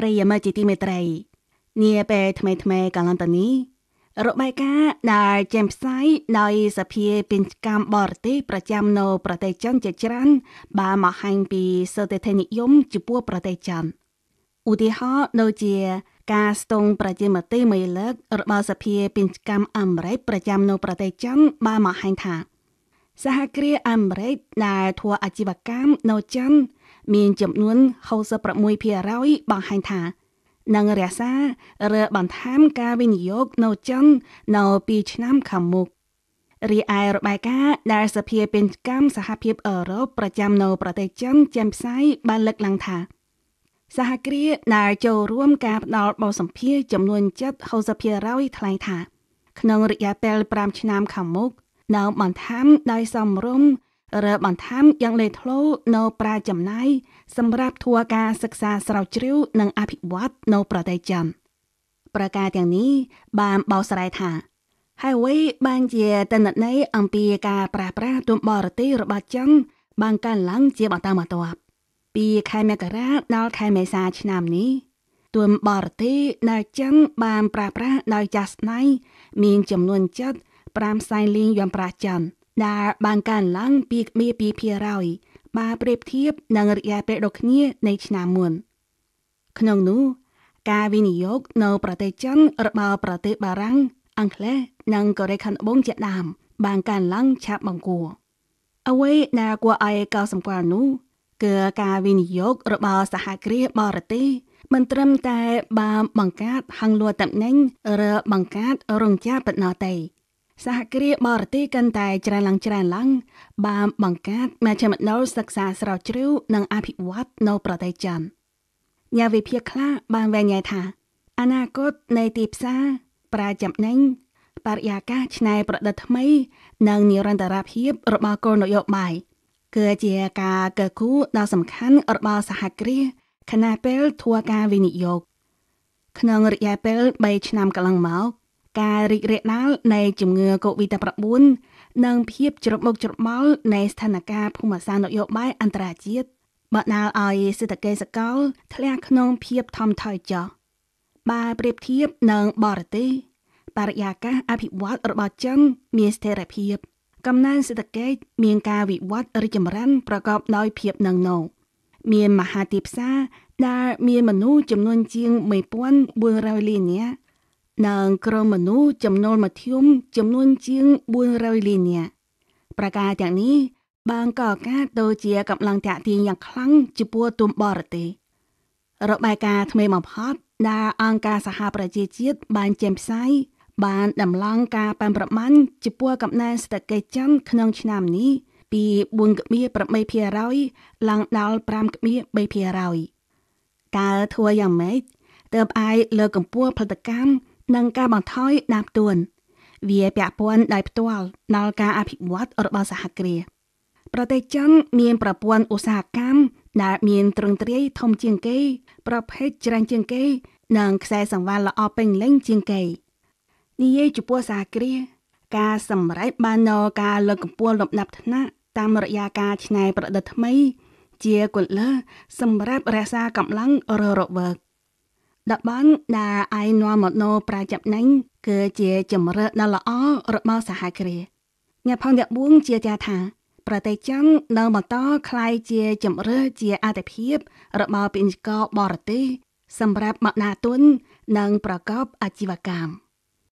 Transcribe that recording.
ប្រិយមិត្តជាទីមេត្រីនាពេលថ្មីថ្មីកាលន្តនេះរបាយការណ៍ដែលចេញផ្សាយដោយសភាពាណិជ្ជកម្មបរទេសប្រចាំនៅប្រទេសចិនជាច្រើនបានបង្ហាញពីសេដ្ឋកិច្ចនិយមចំពោះប្រទេសចិនឧទាហរណ៍ដូចជាការស្ទង់ប្រជាមតិមួយលើករបស់សភាពាណិជ្ជកម្មអាមេរិកប្រចាំនៅប្រទេសចិនបានបង្ហាញថាសហគ្រាសអាមេរិកដែលធ្វើអាជីវកម្មនៅចិនមានចំនួន66%បង្ហាញថានឹងរក្សាឬបន្ថែមការវិនិយោគនៅចិននៅពីឆ្នាំខាងមុខរីឯរបាយការណ៍ដែលសភាពាណិជ្ជកម្មសហភាពអឺរ៉ុបប្រចាំនៅប្រទេសចិនចេញផ្សាយបានលើកឡើងថាសហគ្រាសដែលចូលរួមការផ្ដល់បោសម្ភារចំនួន760%ថ្លែងថាក្នុងរយៈពេល5ឆ្នាំខាងមុខនៅបន្ថែមដោយសំរុំរើបន្ថែមយ៉ាងលេធ្លោនៅប្រាចំណាយសម្រាប់ធัวការសិក្សាស្រាវជ្រាវនិងអភិវឌ្ឍនៅប្រទេសចិនប្រការទាំងនេះបានបោសរ៉ែថា Highway បានជាតនន័យអំពីការប្រាស្រ័យទុំបរទេសរបស់ចិនបានកើនឡើងជាបន្តបន្ទាប់ពីខែមករាដល់ខែមេសាឆ្នាំនេះទុំបរទេសនៅចិនបានប្រាស្រ័យដោយចាស់ស្នៃមានចំនួន7 5សែនលីងយន់ប្រាចិន។ដែលបានកើនឡើងពី1.2%បើប្រៀបធៀបនឹងរយៈពេលដូចគ្នានៃឆ្នាំមុនក្នុងនោះការវិនិយោគនៅប្រទេសចិនរបស់ប្រទេសបារាំងអង់គ្លេសនិងកូរ៉េខាងត្បូងជាដើមបានកើនឡើងឆាប់បង្គួរអ្វីដែលគួរឲ្យកោតសម្គាល់នោះ គឺការវិនិយោគរបស់សហគ្រាសបរទេសមិនត្រឹមតែបានបង្កើតហាងលក់តំណែងឬបង្កើតរោងចក្រប៉ុណ្ណោះទេសហគ្រាសបរទេសកាន់តែច្រើនឡើងច្រើនឡើងបានបង្កើតមជ្ឈមណ្ឌលសិក្សាស្រាវជ្រាវនិងអភិវឌ្ឍនៅប្រទេសចិនអ្នកវិភាគខ្លះបានវិនិច្ឆ័យថាអនាគតនៃទីផ្សារប្រាចំណេញបរិយាកាសឆ្នៃប្រឌិតថ្មីនិងនិរន្តរភាពរបស់គោលនយោបាយគឺជាការកើគូដ៏សំខាន់របស់សហគ្រាសខណៈពេលធួការវិនិយោគក្នុងរយៈពេល3ឆ្នាំកន្លងមកការរីករាលដាលនៃជំងឺ Covid-19 និងភាពច្របូកច្របល់នៃស្ថានភាពភូមិសាស្ត្រនយោបាយអន្តរជាតិបណ្ដាលឲ្យសេដ្ឋកិច្ចសកលធ្លាក់ក្នុងភាពថមថយចុះបើប្រៀបធៀបនឹងបរទេសបរិយាកាសអភិវឌ្ឍរបស់ចិនមានស្ថិរភាព កំណើនសេដ្ឋកិច្ចមានការវិវត្តរីកចម្រើនប្រកបដោយភាពនឹងនៅមានមហាទីផ្សារដែលមានមនុស្សចំនួនជាង1400លាននាក់និងក្រុមមនុស្សចំនួនមធ្យមចំនួនជាង400លាននាក់ប្រការទាំងនេះបានកកើតដូចជាកម្លាំងតាក់ទាញយ៉ាងខ្លាំងចំពោះទុំបរទេសរបាយការណ៍ថ្មីបំផុតដែលអង្គការសហប្រជាជាតិបានចេញផ្សាយបានដំឡើងការប៉ាន់ប្រមាណចំពោះកំណែសេដ្ឋកិច្ចចិនក្នុងឆ្នាំនេះពី4.8%ឡើងដល់5.3%តើធ្វើយ៉ាងម៉េចទើបអាចលើកកម្ពស់ផលិតកម្មនិងការបន្ថយដាបទួនវាពាក់ព័ន្ធដោយផ្ទាល់ដល់ការអភិវឌ្ឍរបស់សហគ្រាសប្រទេសចិនមាន ប្រព័ន្ធឧស្សាហកម្មដែលមានទ្រង់ទ្រាយធំជាងគេ ប្រភេទច្រើនជាងគេនិងខ្សែសង្វារល្អពេញលេញជាងគេនិយាយចំពោះសហគ្រាសការសម្រេចបាននូវការលើកកម្ពស់លំដាប់ថ្នាក់តាមរយៈការច្នៃប្រឌិតថ្មី ជាគន្លឹះសម្រាប់រក្សាកម្លាំងររវើកតំបន់ដែលឯងនាំមកនូវប្រាចំណេញគឺជាជំរើសដ៏ល្អរបស់សហគ្រាសអ្នកផងអ្នកបួងជាចាថា ប្រទេសចិននៅបន្តคล้ายជាជំរើសជាអតិភិបរបស់ពាណិជ្ជករបរទេសសម្រាប់មកណាទុននិង ប្រកបអាជីវកម្ម។